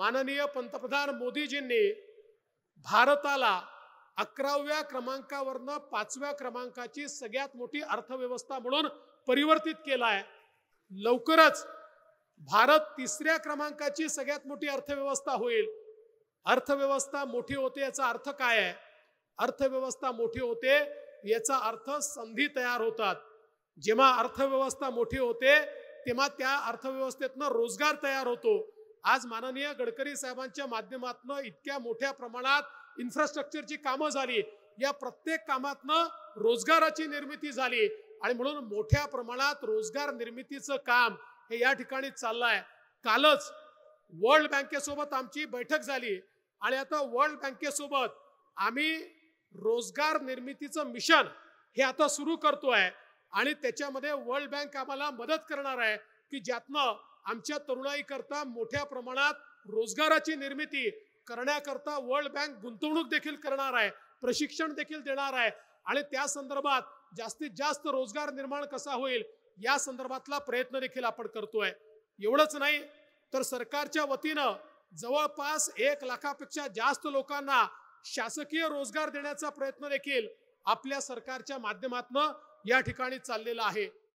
माननीय पंतप्रधान मोदीजींनी भारताला अकराव्या क्रमांकावरनं पाचव्या क्रमांकाची सगळ्यात मोठी अर्थव्यवस्था म्हणून परिवर्तित केलाय लवकरच भारत तिसऱ्या क्रमांकाची सगळ्यात मोठी अर्थव्यवस्था होईल अर्थव्यवस्था मोठी होते याचा अर्थ काय आहे अर्थव्यवस्था मोठी होते याचा अर्थ संधी तयार होतात जेव्हा अर्थव्यवस्था मोठी होते तेव्हा त्या अर्थव्यवस्थेतनं रोजगार तयार होतो आज माननीय गडकरी साहेबांच्या माध्यमातून इतक्या मोठ्या प्रमाणात इन्फ्रास्ट्रक्चरची कामं झाली या प्रत्येक कामातनं रोजगाराची निर्मिती झाली आणि म्हणून मोठ्या प्रमाणात रोजगार निर्मितीचं काम हे या ठिकाणी चाललं कालच वर्ल्ड बँकेसोबत आमची बैठक झाली आणि आता वर्ल्ड बँकेसोबत आम्ही रोजगार निर्मितीचं मिशन हे आता सुरू करतो आहे आणि त्याच्यामध्ये वर्ल्ड बँक आम्हाला मदत करणार आहे की ज्यातनं आमच्या तरुणाईकरता मोठ्या प्रमाणात रोजगाराची निर्मिती करण्याकरता वर्ल्ड बँक गुंतवणूक देखील करणार आहे प्रशिक्षण देखील देणार आहे आणि त्या संदर्भात जास्तीत जास्त रोजगार निर्माण कसा होईल या संदर्भातला प्रयत्न देखील आपण करतोय एवढंच नाही तर सरकारच्या वतीनं जवळपास एक लाखापेक्षा जास्त लोकांना शासकीय रोजगार देण्याचा प्रयत्न देखील आपल्या सरकारच्या माध्यमातून या ठिकाणी चाललेला आहे